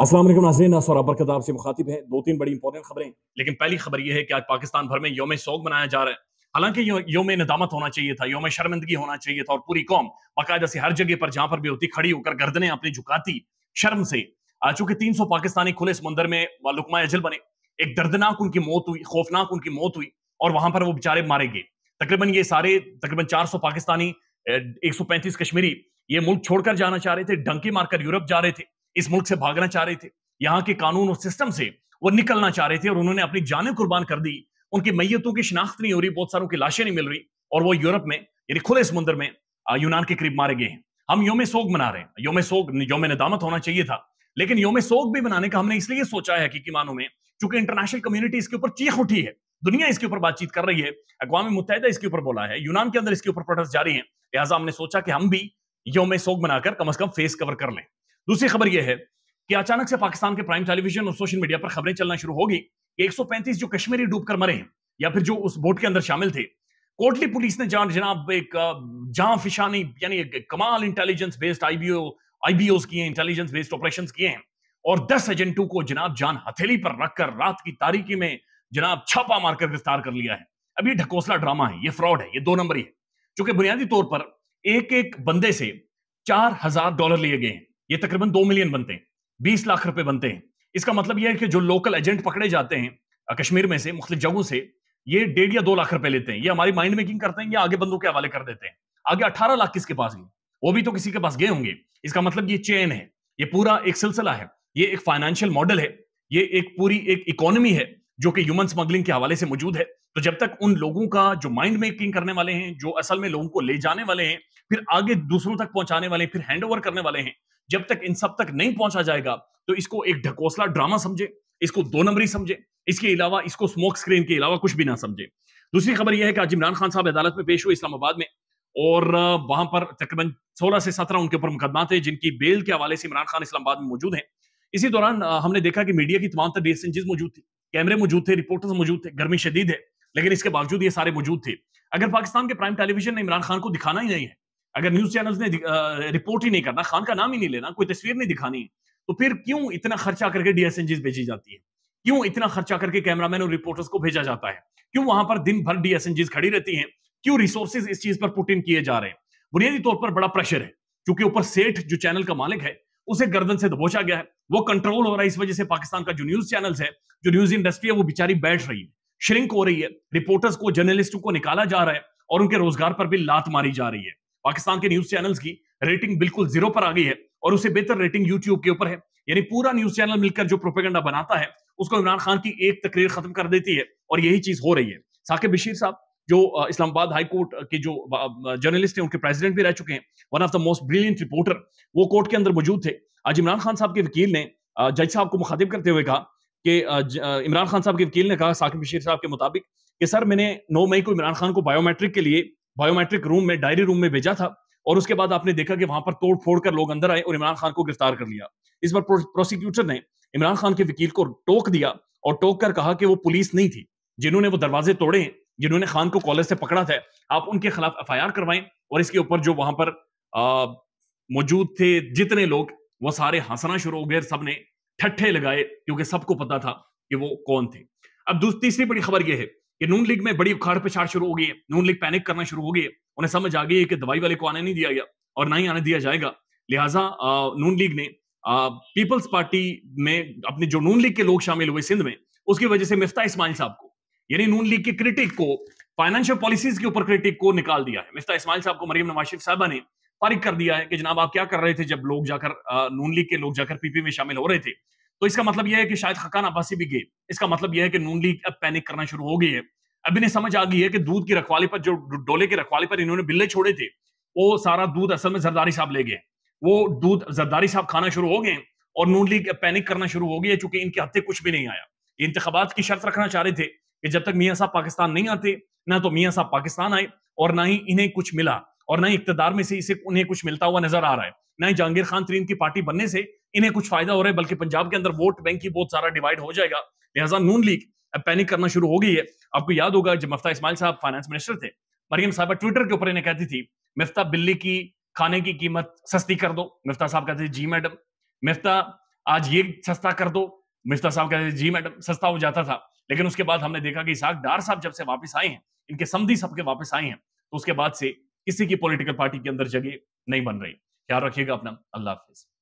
असलम नाजरीन सौरभ बरकत आपसे मुखातिब है दो तीन बड़ी इंपॉर्टेंट खबरें लेकिन पहली खबर यह है कि आज पाकिस्तान भर में योम सोग मनाया जा रहा है हालांकि यो, योम नदामत होना चाहिए था योम शर्मिंदगी होना चाहिए था और पूरी कौम बाकायदा से हर जगह पर जहां पर भी होती खड़ी होकर गर्दने अपनी झुकाती शर्म से चूंकि सौ पाकिस्तानी खुले समंदर में लुकमा अजल बने एक दर्दनाक उनकी मौत हुई खौफनाक उनकी मौत हुई और वहां पर वो बेचारे मारे गए तकरीबन ये सारे तकरीबन चार सौ पाकिस्तानी पैंतीस कश्मीरी ये मुल्क छोड़कर जाना चाह रहे थे डंकी मारकर यूरोप जा रहे थे इस मुल्क से भागना चाह रहे थे यहाँ के कानून और सिस्टम से वो निकलना चाह रहे थे और उन्होंने अपनी जानें कुर्बान कर दी उनकी मैयतों की शिनाख्त नहीं हो रही बहुत सारों की लाशें नहीं मिल रही और वो यूरोप में यानी खुले समुद्र में यूनान के करीब मारे गए हैं हम योम सोग मना रहे हैं योम सोग योम नदामत होना चाहिए था लेकिन योम सोग भी मनाने का हमने इसलिए सोचा है हकीकी मानों में चूंकि इंटरनेशनल कम्युनिटी इसके ऊपर चीख उठी है दुनिया इसके ऊपर बातचीत कर रही है अकवा मुतहदा इसके ऊपर बोला है यूनान के अंदर इसके ऊपर प्रोटेस्ट जारी है लिहाजा हमने सोचा कि हम भी योम सोग बनाकर कम अज कम फेस कवर कर लें दूसरी खबर यह है कि अचानक से पाकिस्तान के प्राइम टेलीविजन और सोशल मीडिया पर खबरें चलना शुरू होगी कि 135 जो कश्मीरी डूबकर मरे हैं या फिर जो उस बोट के अंदर शामिल थे कोटली पुलिस ने जान जनाब एक जहां फिशानी यानी कमाल इंटेलिजेंस बेस्ड आईबीओ आईबीओ किए इंटेलिजेंस बेस्ड ऑपरेशन किए हैं और दस एजेंटों को जनाब जान हथेली पर रखकर रात की तारीखी में जनाब छापा मारकर गिरफ्तार कर लिया है अभी ढकोसला ड्रामा है ये फ्रॉड है ये दो नंबर ही है चूंकि बुनियादी तौर पर एक एक बंदे से चार हजार डॉलर लिए गए हैं ये तकरीबन दो मिलियन बनते हैं बीस लाख रुपए बनते हैं इसका मतलब यह है कि जो लोकल एजेंट पकड़े जाते हैं कश्मीर में से मुख्तलिफ जगहों से ये डेढ़ या दो लाख रुपए लेते हैं ये हमारी माइंड मेकिंग करते हैं या आगे बंदों के हवाले कर देते हैं आगे अठारह लाख किसके पास गए वो भी तो किसी के पास गए होंगे इसका मतलब ये चेन है ये पूरा एक सिलसिला है ये एक फाइनेंशियल मॉडल है ये एक पूरी एक इकोनॉमी है जो कि ह्यूमन स्मगलिंग के हवाले से मौजूद है तो जब तक उन लोगों का जो माइंड मेकिंग करने वाले हैं जो असल में लोगों को ले जाने वाले हैं फिर आगे दूसरों तक पहुंचाने वाले हैं फिर हैंड ओवर करने वाले हैं जब तक इन सब तक नहीं पहुंचा जाएगा तो इसको एक ढकोसला ड्रामा समझे इसको दो नंबरी समझे इसके अलावा इसको स्मोक स्क्रीन के अलावा कुछ भी ना समझे दूसरी खबर यह है कि आज इमरान खान साहब अदालत में पेश हुए इस्लामाबाद में और वहां पर तकरीबन सोलह से सत्रह उनके ऊपर मुकदमा थे जिनकी बेल के हवाले से इमरान खान इस्लामाबाद में मौजूद हैं इसी दौरान हमने देखा कि मीडिया की तमाम तरह मौजूद थी कैमरे मौजूद थे रिपोर्टर्स मौजूद थे गर्मी शदीद है लेकिन इसके बावजूद ये सारे मौजूद थे अगर पाकिस्तान के प्राइम टेलीविजन ने इमरान खान को दिखाना ही नहीं है अगर न्यूज चैनल ने रिपोर्ट ही नहीं करना खान का नाम ही नहीं लेना कोई तस्वीर नहीं दिखानी तो फिर क्यों इतना खर्चा करके डीएसएनजीज भेजी जाती है क्यों इतना खर्चा करके कैमरामैन और रिपोर्टर्स को भेजा जाता है क्यों वहां पर दिन भर डीएसएनजी खड़ी रहती है क्यों रिसोर्सेज इस चीज पर पुट इन किए जा रहे हैं बुनियादी तौर पर बड़ा प्रेशर है क्योंकि ऊपर सेठ जो चैनल का मालिक है उसे गर्दन से दबोचा गया है वो कंट्रोल हो रहा है इस वजह से पाकिस्तान का जो न्यूज चैनल है जो न्यूज इंडस्ट्री है वो बेचारी बैठ रही है श्रिंक हो रही है रिपोर्टर्स को जर्नलिस्टों को निकाला जा रहा है और उनके रोजगार पर भी लात मारी जा रही है पाकिस्तान के न्यूज चैनल्स की रेटिंग बिल्कुल जीरो पर आ गई है और उसे बेहतर रेटिंग यूट्यूब के ऊपर है यानी पूरा न्यूज चैनल मिलकर जो प्रोपेगेंडा बनाता है उसको इमरान खान की एक तकरीर खत्म कर देती है और यही चीज हो रही है साकिब बशीर साहब जो इस्लामाबाद हाई कोर्ट के जो जर्नलिस्ट हैं उनके प्रेसिडेंट भी रह चुके हैं one of the most brilliant reporter वो कोर्ट के अंदर मौजूद थे आज इमरान खान साहब के वकील ने जज साहब को मुखातिब करते हुए कहा कि इमरान खान साहब के वकील ने कहा साकिब बशीर साहब के मुताबिक कि सर मैंने 9 मई को इमरान खान को बायोमेट्रिक के लिए बायोमेट्रिक रूम में डायरी रूम में भेजा था और उसके बाद आपने देखा कि वहां पर तोड़ फोड़ कर लोग अंदर आए और इमरान खान को गिरफ्तार कर लिया इस बार प्रोसिक्यूटर ने इमरान खान के वकील को टोक दिया और टोक कर कहा कि वो पुलिस नहीं थी जिन्होंने वो दरवाजे तोड़े जिन्होंने खान को कॉलेज से पकड़ा था आप उनके खिलाफ एफ आई करवाएं और इसके ऊपर जो वहां पर मौजूद थे जितने लोग वो सारे हंसना शुरू हो गए सबने ठट्ठे लगाए क्योंकि सबको पता था कि वो कौन थे अब तीसरी बड़ी खबर यह है कि नून लीग में बड़ी उखाड़ पिछाड़ शुरू हो गई है नून लीग पैनिक करना शुरू हो गई है उन्हें समझ आ गई है कि दवाई वाले को आने नहीं दिया गया और ना ही आने दिया जाएगा लिहाजा नून लीग ने पीपल्स पार्टी में अपने जो नून लीग के लोग शामिल हुए सिंध में उसकी वजह से मिफ्ता इस्माइल साहब को यानी नून लीग के क्रिटिक को फाइनेंशियल पॉलिसीज के ऊपर क्रिटिक को निकाल दिया है मिफ्ता इस्माइल साहब को मरीम नवाज शरीफ साहबा ने फारिक कर दिया है कि जनाब आप क्या कर रहे थे जब लोग जाकर नून लीग के लोग जाकर पीपी में शामिल हो रहे थे तो इसका मतलब यह है कि शायद खकान अब्बासी भी गए इसका मतलब यह है कि नून लीग अब पैनिक करना शुरू हो गई है अब इन्हें समझ आ गई है कि दूध की रखवाली पर जो डोले की रखवाली पर इन्होंने बिल्ले छोड़े थे वो सारा दूध असल में जरदारी साहब ले गए वो दूध जरदारी साहब खाना शुरू हो गए और नून लीग पैनिक करना शुरू हो गई है चूंकि इनके हत्या कुछ भी नहीं आया इंतबात की शर्त रखना चाह रहे थे कि जब तक मियाँ साहब पाकिस्तान नहीं आते ना तो मियाँ साहब पाकिस्तान आए और ना ही इन्हें कुछ मिला और ना ही इकतदार में से इसे उन्हें कुछ मिलता हुआ नजर आ रहा है ना ही जहांगीर खान तरीन की पार्टी बनने से इन्हें कुछ फायदा हो रहा है बल्कि पंजाब के अंदर वोट बैंक ही बहुत सारा डिवाइड हो जाएगा लिहाजा नून लीग अब पैनिक करना शुरू हो गई है आपको याद होगा जब मफ्ता इस्माइल साहब फाइनेंस मिनिस्टर थे मरियम साहब ट्विटर के ऊपर इन्हें कहती थी मिफ्ता बिल्ली की खाने की कीमत सस्ती कर दो मिफ्ता साहब कहते थे जी मैडम मिफ्ता आज ये सस्ता कर दो मिफ्ता साहब कहते थे जी मैडम सस्ता हो जाता था लेकिन उसके बाद हमने देखा कि इसाक डार साहब जब से वापस आए हैं इनके समधी सबके वापस आए हैं तो उसके बाद से किसी की पॉलिटिकल पार्टी के अंदर जगह नहीं बन रही ख्याल रखिएगा अपना अल्लाह हाफिज़